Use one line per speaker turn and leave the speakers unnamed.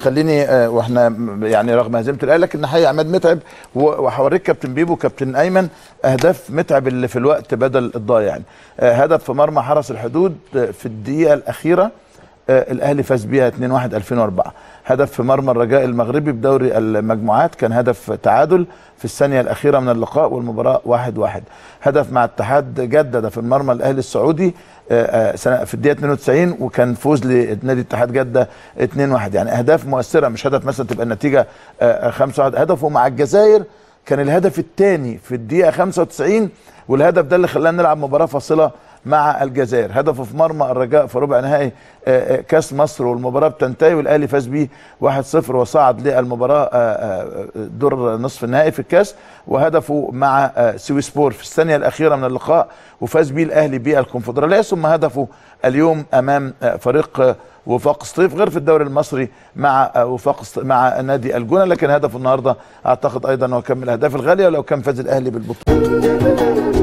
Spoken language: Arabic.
خليني آه، واحنا يعني رغم هزيمه الاهلي لكن نحيي عماد متعب وهوريك كابتن بيبو كابتن ايمن اهداف متعب اللي في الوقت بدل الضايع يعني آه، هدف في مرمى حرس الحدود آه، في الدقيقه الاخيره الاهلي فاز بيها 2-1 2004 هدف في مرمى الرجاء المغربي بدوري المجموعات كان هدف تعادل في الثانية الأخيرة من اللقاء والمباراة واحد واحد هدف مع اتحاد جدة في المرمى الأهلي السعودي آه، آه، سنة في الدقيقة 92 وكان فوز لنادي اتحاد جدة 2 1 يعني أهداف مؤثرة مش هدف مثلا تبقى النتيجة 5 1 هدف ومع الجزائر كان الهدف الثاني في الدقيقة 95 والهدف ده اللي خلانا نلعب مباراة فاصلة مع الجزائر هدفه في مرمى الرجاء في ربع نهائي آه، آه، كاس مصر والمباراه بتنتهي والاهلي فاز بيه 1-0 وصعد للمباراه آه، دور نصف النهائي في الكاس وهدفه مع سويسبور في الثانيه الاخيره من اللقاء وفاز بيه الاهلي بالكونفدراليه ثم هدفه اليوم امام فريق وفاق سطيف غير في الدوري المصري مع وفاق مع نادي الجونه لكن هدفه النهارده اعتقد ايضا هو كان من الاهداف الغاليه ولو كان فاز الاهلي بالبطوله